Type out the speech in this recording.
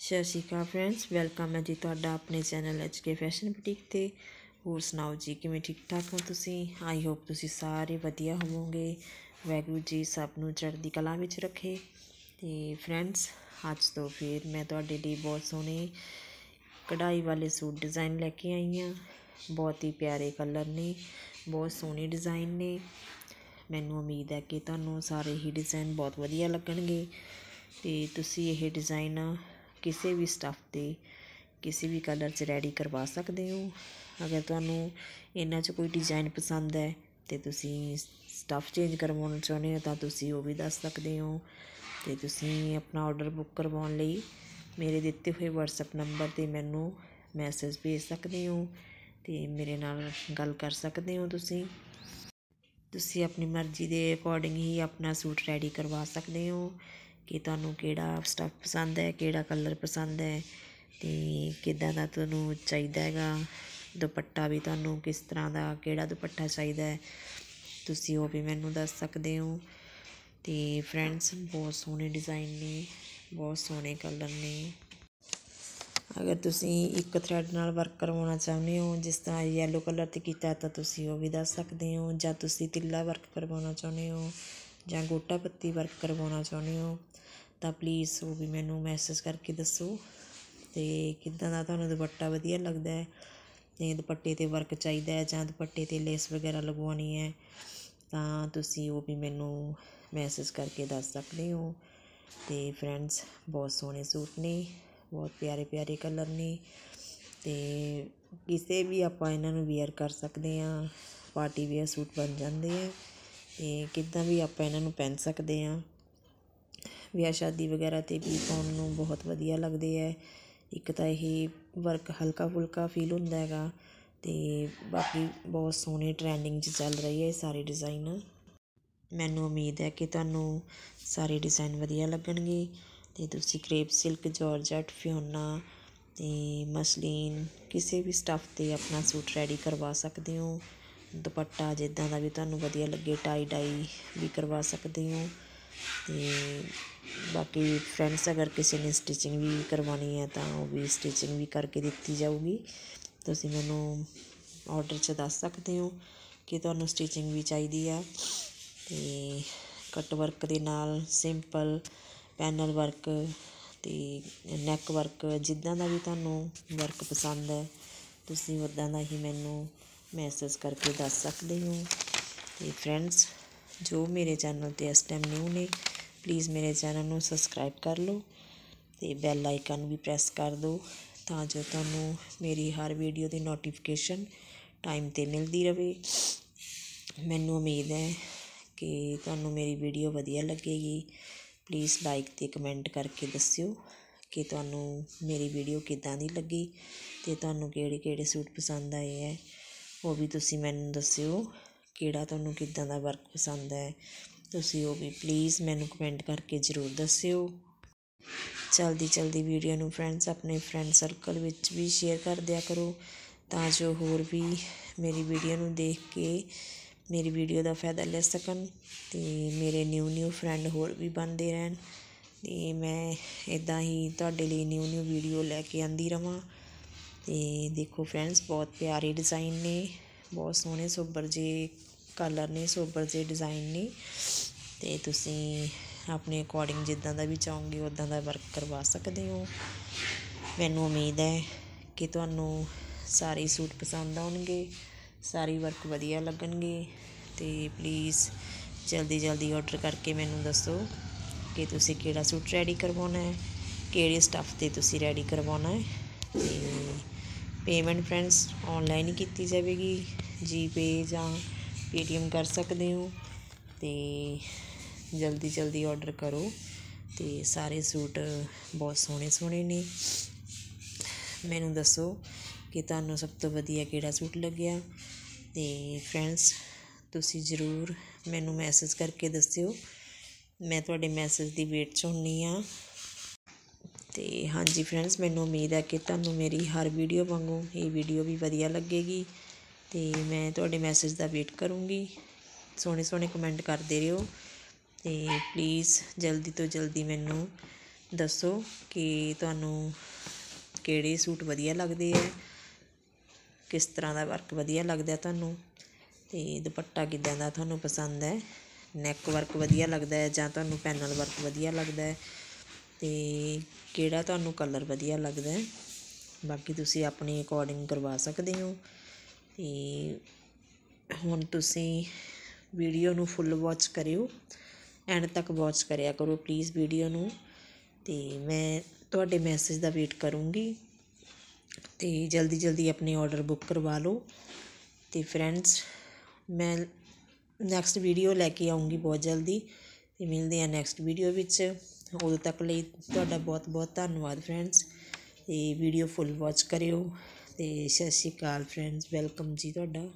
ਸਤਿ ਸ਼੍ਰੀ ਅਕਾਲ friends welcome ਹੈ ਜੀ ਤੁਹਾਡਾ ਆਪਣੇ channel H K fashion boutique ਤੇ ਹੋਰ ਸੁਣਾਓ ਜੀ ਕਿਵੇਂ ਠੀਕ ਠਾਕ ਹੋ ਤੁਸੀਂ ਆਈ ਹੋਪ ਤੁਸੀਂ ਸਾਰੇ ਵਧੀਆ ਹੋਵੋਗੇ ਵੈਗੂ ਜੀ ਸਭ ਨੂੰ ਚੜ੍ਹਦੀ ਕਲਾ ਵਿੱਚ ਰੱਖੇ ਤੇ ਫਰੈਂਡਸ ਅੱਜ ਤੋਂ ਫਿਰ ਮੈਂ ਤੁਹਾਡੇ ਲਈ ਬਹੁਤ ਸੋਹਣੇ ਕਢਾਈ ਵਾਲੇ ਸੂਟ ਡਿਜ਼ਾਈਨ ਲੈ ਕੇ ਆਈ ਹਾਂ ਬਹੁਤ ਹੀ ਪਿਆਰੇ ਕਲਰ ਨੇ ਬਹੁਤ ਸੋਹਣੇ ਡਿਜ਼ਾਈਨ ਨੇ ਮੈਨੂੰ ਉਮੀਦ ਹੈ ਕਿ ਤੁਹਾਨੂੰ ਸਾਰੇ ਹੀ ਡਿਜ਼ਾਈਨ ਬਹੁਤ ਵਧੀਆ ਲੱਗਣਗੇ ਤੇ ਤੁਸੀਂ ਇਹ ਡਿਜ਼ਾਈਨ ਕਿਸੇ ਵੀ ਸਟੱਫ ਦੇ ਕਿਸੇ ਵੀ ਕਲਰ 'ਚ ਰੈਡੀ ਕਰਵਾ ਸਕਦੇ ਹੋ ਅਗਰ ਤੁਹਾਨੂੰ ਇਹਨਾਂ 'ਚ ਕੋਈ ਡਿਜ਼ਾਈਨ ਪਸੰਦ ਹੈ ਤੇ ਤੁਸੀਂ ਸਟੱਫ ਚੇਂਜ ਕਰਵਾਉਣਾ ਚਾਹੁੰਦੇ ਹੋ ਤਾਂ ਤੁਸੀਂ ਉਹ ਵੀ ਦੱਸ ਸਕਦੇ ਹੋ ਤੇ ਤੁਸੀਂ ਆਪਣਾ ਆਰਡਰ ਬੁੱਕ ਕਰਵਾਉਣ ਲਈ ਮੇਰੇ ਦਿੱਤੇ ਹੋਏ WhatsApp ਨੰਬਰ 'ਤੇ ਮੈਨੂੰ ਮੈਸੇਜ ਭੇਜ ਸਕਦੇ ਹੋ ਤੇ ਮੇਰੇ ਨਾਲ ਗੱਲ ਕਰ ਸਕਦੇ ਹੋ ਤੁਸੀਂ ਤੁਸੀਂ ਆਪਣੀ ਮਰਜ਼ੀ ਦੇ ਅਕੋਰਡਿੰਗ ਹੀ ਆਪਣਾ ਸੂਟ ਰੈਡੀ ਕਰਵਾ ਸਕਦੇ ਹੋ ਕਿ ਤੁਹਾਨੂੰ ਕਿਹੜਾ ਸਟੱਫ ਪਸੰਦ ਹੈ ਕਿਹੜਾ ਕਲਰ ਪਸੰਦ ਹੈ ਤੇ ਕਿੱਦਾਂ ਦਾ ਤੁਹਾਨੂੰ ਚਾਹੀਦਾ ਹੈਗਾ ਦੁਪੱਟਾ ਵੀ ਤੁਹਾਨੂੰ ਕਿਸ ਤਰ੍ਹਾਂ ਦਾ ਕਿਹੜਾ ਦੁਪੱਟਾ ਚਾਹੀਦਾ ਤੁਸੀਂ ਉਹ ਵੀ ਮੈਨੂੰ ਦੱਸ ਸਕਦੇ ਹੋ ਤੇ ਫਰੈਂਡਸ ਬਹੁਤ ਸੋਹਣੇ ਡਿਜ਼ਾਈਨ ਨੇ ਬਹੁਤ ਸੋਹਣੇ ਕਲਰ ਨੇ ਅਗਰ ਤੁਸੀਂ ਇੱਕ ਥਰੈਡ ਨਾਲ ਵਰਕ ਕਰਵਾਉਣਾ ਚਾਹੁੰਦੇ ਹੋ ਜਿਸ ਤਰ੍ਹਾਂ yellow ਕਲਰ ਤੇ ਕੀਤਾ ਤਾਂ ਤੁਸੀਂ ਉਹ ਵੀ ਦੱਸ ਸਕਦੇ ਹੋ ਜਾਂ ਤੁਸੀਂ ਤਿੱਲਾ ਵਰਕ ਕਰਵਾਉਣਾ ਚਾਹੁੰਦੇ ਹੋ ਜਾਂ ਗੋਟਾ ਪੱਤੀ ਵਰਕ ਕਰਵਾਉਣਾ ਚਾਹੁੰਦੇ ਹੋ ਤਾਂ ਪਲੀਜ਼ ਉਹ ਵੀ ਮੈਨੂੰ ਮੈਸੇਜ ਕਰਕੇ ਦੱਸੋ ਤੇ ਕਿੱਦਾਂ ਦਾ ਤੁਹਾਨੂੰ ਦੁਪੱਟਾ ਵਧੀਆ ਲੱਗਦਾ ਹੈ ਅਤੇ ਦੁਪੱਟੇ 'ਤੇ ਵਰਕ ਚਾਹੀਦਾ ਹੈ ਜਾਂ ਦੁਪੱਟੇ 'ਤੇ ਲੇਸ ਵਗੈਰਾ ਲਗਵਾਉਣੀ ਹੈ ਤਾਂ ਤੁਸੀਂ ਉਹ ਵੀ ਮੈਨੂੰ ਮੈਸੇਜ ਕਰਕੇ ਦੱਸ ਸਕਦੇ ਹੋ ਤੇ ਫਰੈਂਡਸ ਬਹੁਤ ਸੋਹਣੇ ਸੂਟ ਨੇ ਬਹੁਤ ਪਿਆਰੇ ਪਿਆਰੇ ਕਲਰ ਨੇ ਤੇ ਕਿਸੇ ਵੀ ਆਪਾਂ ਇਹਨਾਂ ਨੂੰ ਵੇਅਰ ਕਰ ਸਕਦੇ ਆ ਪਾਰਟੀ ਵੇਅਰ ਸੂਟ ਬਣ ਜਾਂਦੇ ਆ ਤੇ ਕਿੱਦਾਂ ਵੀ ਆਪਾਂ ਇਹਨਾਂ ਨੂੰ ਪਹਿਨ ਸਕਦੇ ਹਾਂ ਵਿਆਹ ਸ਼ਾਦੀ ਵਗੈਰਾ ਤੇ ਵੀ ਪਾਉਣ ਨੂੰ ਬਹੁਤ ਵਧੀਆ ਲੱਗਦੇ ਆ ਇੱਕ ਤਾਂ ਇਹ ਵਰਕ ਹਲਕਾ ਫੁਲਕਾ ਫੀਲ ਹੁੰਦਾ ਹੈਗਾ ਤੇ ਬਾਕੀ ਬਹੁਤ ਸੋਹਣੇ ਟ੍ਰੈਂਡਿੰਗ 'ਚ ਚੱਲ ਰਹੀ ਹੈ ਇਹ ਸਾਰੇ ਡਿਜ਼ਾਈਨ ਮੈਨੂੰ ਉਮੀਦ ਹੈ ਕਿ ਤੁਹਾਨੂੰ ਸਾਰੇ ਡਿਜ਼ਾਈਨ ਵਧੀਆ ਲੱਗਣਗੇ ਤੇ ਤੁਸੀਂ ਕ੍ਰੇਪ ਸਿਲਕ ਜਾਰਜਟ ਫਿਓਨਾ ਤੇ ਮਸਲੀਨ ਕਿਸੇ ਵੀ ਸਟੱਫ ਤੇ ਆਪਣਾ ਸੂਟ ਰੈਡੀ ਕਰਵਾ ਸਕਦੇ ਹੋ ਦੁਪੱਟਾ ਜਿੱਦਾਂ ਦਾ ਵੀ ਤੁਹਾਨੂੰ ਵਧੀਆ ਲੱਗੇ ਟਾਈ ਡਾਈ ਵੀ ਕਰਵਾ ਸਕਦੇ ਹੋ ਅਤੇ ਬਾਕੀ ਫਰੈਂਡਸ ਅਗਰ ਕਿਸੇ ਨੇ ਸਟਿਚਿੰਗ ਵੀ ਕਰਵਾਉਣੀ ਹੈ ਤਾਂ ਉਹ ਵੀ ਸਟਿਚਿੰਗ ਵੀ ਕਰਕੇ ਦਿੱਤੀ ਜਾਊਗੀ ਤੁਸੀਂ ਮੈਨੂੰ ਆਰਡਰ 'ਚ ਦੱਸ ਸਕਦੇ ਹੋ ਕਿ ਤੁਹਾਨੂੰ ਸਟਿਚਿੰਗ ਵੀ ਚਾਹੀਦੀ ਆ ਅਤੇ ਕਟ ਵਰਕ ਦੇ ਨਾਲ ਸਿੰਪਲ ਪੈਨਲ ਵਰਕ ਅਤੇ ਨੈਕ ਵਰਕ ਜਿੱਦਾਂ ਦਾ ਵੀ ਤੁਹਾਨੂੰ ਵਰਕ ਪਸੰਦ ਹੈ ਤੁਸੀਂ ਉੱਦਾਂ ਦਾ ਹੀ ਮੈਨੂੰ ਮੈਸੇਜ ਕਰਕੇ ਦੱਸ ਸਕਦੇ ਹੋ ਤੇ ਫਰੈਂਡਸ ਜੋ ਮੇਰੇ ਚੈਨਲ ਤੇ ਇਸ ਟਾਈਮ ਨਿਊ ਨੇ ਪਲੀਜ਼ ਮੇਰੇ ਚੈਨਲ ਨੂੰ ਸਬਸਕ੍ਰਾਈਬ ਕਰ ਲਓ ਤੇ ਬੈਲ ਆਈਕਨ ਵੀ ਪ੍ਰੈਸ ਕਰ ਦਿਓ ਤਾਂ ਜੋ ਤੁਹਾਨੂੰ ਮੇਰੀ ਹਰ ਵੀਡੀਓ ਦੀ ਨੋਟੀਫਿਕੇਸ਼ਨ ਟਾਈਮ ਤੇ ਮਿਲਦੀ ਰਹੇ ਮੈਨੂੰ ਉਮੀਦ ਹੈ ਕਿ ਤੁਹਾਨੂੰ ਮੇਰੀ ਵੀਡੀਓ ਵਧੀਆ ਲੱਗੇਗੀ ਪਲੀਜ਼ ਲਾਈਕ ਤੇ ਕਮੈਂਟ ਕਰਕੇ ਦੱਸਿਓ ਕਿ ਤੁਹਾਨੂੰ ਮੇਰੀ ਵੀਡੀਓ ਕਿਦਾਂ ਦੀ ਲੱਗੀ ਤੇ ਤੁਹਾਨੂੰ ਕਿਹੜੇ ਕਿਹੜੇ ਸੂਟ ਪਸੰਦ ਆਏ ਹੈ ਉਹ ਵੀ ਤੁਸੀਂ ਮੈਨੂੰ ਦੱਸਿਓ ਕਿਹੜਾ ਤੁਹਾਨੂੰ ਕਿੱਦਾਂ ਦਾ ਵਰਕ ਪਸੰਦ ਹੈ ਤੁਸੀਂ ਉਹ ਵੀ ਪਲੀਜ਼ ਮੈਨੂੰ ਕਮੈਂਟ ਕਰਕੇ ਜ਼ਰੂਰ ਦੱਸਿਓ ਜਲਦੀ ਜਲਦੀ ਵੀਡੀਓ ਨੂੰ ਫਰੈਂਡਸ ਆਪਣੇ ਫਰੈਂਡ ਸਰਕਲ ਵਿੱਚ ਵੀ ਸ਼ੇਅਰ ਕਰ ਦਿਆ ਕਰੋ ਤਾਂ ਜੋ ਹੋਰ ਵੀ ਮੇਰੀ ਵੀਡੀਓ ਨੂੰ ਦੇਖ ਕੇ ਮੇਰੀ ਵੀਡੀਓ ਦਾ ਫਾਇਦਾ ਲੈ ਸਕਣ ਤੇ ਮੇਰੇ ਨਿਊ ਨਿਊ ਫਰੈਂਡ ਹੋਰ ਵੀ ਬਣਦੇ ਰਹਿਣ ਤੇ ਮੈਂ ਇਦਾਂ ਹੀ ਤੁਹਾਡੇ ਲਈ ਨਿਊ ਨਿਊ ਵੀਡੀਓ ਲੈ ਕੇ ਆਂਦੀ ਰਵਾਂ ਤੇ ਦੇਖੋ ਫਰੈਂਡਸ ਬਹੁਤ ਪਿਆਰੇ ਡਿਜ਼ਾਈਨ ਨੇ ਬਹੁਤ ਸੋਹਣੇ ਸੋਬਰ ਜੇ ਕਲਰ ਨੇ ਸੋਬਰ ਜੇ ਡਿਜ਼ਾਈਨ ਨੇ ਤੇ ਤੁਸੀਂ ਆਪਣੇ ਅਕੋਰਡਿੰਗ ਜਿੱਦਾਂ ਦਾ ਵੀ ਚਾਹੋਗੇ ਉਦਾਂ ਦਾ ਵਰਕ ਕਰਵਾ ਸਕਦੇ ਹੋ ਮੈਨੂੰ ਉਮੀਦ ਹੈ ਕਿ ਤੁਹਾਨੂੰ ਸਾਰੇ ਸੂਟ ਪਸੰਦ ਆਉਣਗੇ ਸਾਰੇ ਵਰਕ ਵਧੀਆ ਲੱਗਣਗੇ ਤੇ ਪਲੀਜ਼ ਜਲਦੀ ਜਲਦੀ ਆਰਡਰ ਕਰਕੇ ਮੈਨੂੰ ਦੱਸੋ ਕਿ ਤੁਸੀਂ ਕਿਹੜਾ ਸੂਟ ਰੈਡੀ ਕਰਵਾਉਣਾ ਹੈ ਕਿਹੜੇ ਸਟੱਫ ਤੇ ਤੁਸੀਂ ਰੈਡੀ ਕਰਵਾਉਣਾ ਹੈ ਤੇ ਪੇਮੈਂਟ ਫਰੈਂਡਸ ਆਨਲਾਈਨ ਹੀ ਕੀਤੀ ਜਾਵੇਗੀ ਜੀਪੇ ਜਾਂ ਪੀਟੀਐਮ ਕਰ ਸਕਦੇ ਹੋ ਤੇ ਜਲਦੀ ਜਲਦੀ ਆਰਡਰ ਕਰੋ ਤੇ ਸਾਰੇ ਸੂਟ ਬਹੁਤ ਸੋਹਣੇ ਸੋਹਣੇ ਨੇ ਮੈਨੂੰ ਦੱਸੋ ਕਿ ਤੁਹਾਨੂੰ ਸਭ ਤੋਂ ਵਧੀਆ ਕਿਹੜਾ ਸੂਟ ਲੱਗਿਆ ਤੇ ਫਰੈਂਡਸ ਤੁਸੀਂ ਜ਼ਰੂਰ ਮੈਨੂੰ ਮੈਸੇਜ ਕਰਕੇ ਦੱਸਿਓ ਮੈਂ ਤੁਹਾਡੇ ਮੈਸੇਜ ਦੀ ਵੇਟ 'ਚ ਹੁੰਨੀ ਆ ਤੇ ਹਾਂਜੀ ਫਰੈਂਡਸ ਮੈਨੂੰ ਉਮੀਦ ਹੈ ਕਿ ਤੁਹਾਨੂੰ ਮੇਰੀ ਹਰ ਵੀਡੀਓ ਵਾਂਗੂ ਇਹ ਵੀਡੀਓ ਵੀ ਵਧੀਆ ਲੱਗੇਗੀ ਤੇ ਮੈਂ ਤੁਹਾਡੇ ਮੈਸੇਜ ਦਾ ਵੇਟ ਕਰੂੰਗੀ ਸੋਹਣੇ ਸੋਹਣੇ ਕਮੈਂਟ ਕਰਦੇ ਰਹੋ ਤੇ ਪਲੀਜ਼ ਜਲਦੀ ਤੋਂ ਜਲਦੀ ਮੈਨੂੰ ਦੱਸੋ ਕਿ ਤੁਹਾਨੂੰ ਕਿਹੜੇ ਸੂਟ ਵਧੀਆ ਲੱਗਦੇ ਆ ਕਿਸ ਤਰ੍ਹਾਂ ਦਾ ਵਰਕ ਵਧੀਆ ਲੱਗਦਾ ਤੁਹਾਨੂੰ ਤੇ ਦੁਪੱਟਾ ਕਿਦਾਂ ਦਾ ਤੁਹਾਨੂੰ ਪਸੰਦ ਹੈ ਨੈਕ ਵਰਕ ਵਧੀਆ ਲੱਗਦਾ ਹੈ ਜਾਂ ਤੁਹਾਨੂੰ ਪੈਨਲ ਵਰਕ ਵਧੀਆ ਲੱਗਦਾ ਹੈ ਤੇ ਕਿਹੜਾ ਤੁਹਾਨੂੰ ਕਲਰ ਵਧੀਆ ਲੱਗਦਾ ਬਾਕੀ ਤੁਸੀਂ ਆਪਣੇ ਅਕੋਰਡਿੰਗ ਕਰਵਾ ਸਕਦੇ ਹੋ ਤੇ ਹੁਣ ਤੁਸੀਂ ਵੀਡੀਓ ਨੂੰ ਫੁੱਲ ਵਾਚ ਕਰਿਓ ਐਂਡ ਤੱਕ ਵਾਚ ਕਰਿਆ ਕਰੋ ਪਲੀਜ਼ ਵੀਡੀਓ ਨੂੰ ਤੇ ਮੈਂ ਤੁਹਾਡੇ ਮੈਸੇਜ ਦਾ ਵੇਟ ਕਰੂੰਗੀ ਤੇ ਜਲਦੀ ਜਲਦੀ ਆਪਣੇ ਆਰਡਰ ਬੁੱਕ ਕਰਵਾ ਲਓ ਤੇ ਫਰੈਂਡਸ ਮੈਂ ਨੈਕਸਟ ਵੀਡੀਓ ਲੈ ਕੇ ਆਉਂਗੀ ਬਹੁਤ ਜਲਦੀ ਤੇ ਮਿਲਦੇ ਆ ਨੈਕਸਟ ਵੀਡੀਓ ਵਿੱਚ ਉਦੋਂ ਤੱਕ ਲਈ ਤੁਹਾਡਾ ਬਹੁਤ ਬਹੁਤ ਧੰਨਵਾਦ ਫਰੈਂਡਸ ਇਹ ਵੀਡੀਓ ਫੁੱਲ ਵਾਚ ਕਰਿਓ ਤੇ ਸਤਿ ਸ਼੍ਰੀ ਅਕਾਲ ਫਰੈਂਡਸ ਵੈਲਕਮ ਜੀ ਤੁਹਾਡਾ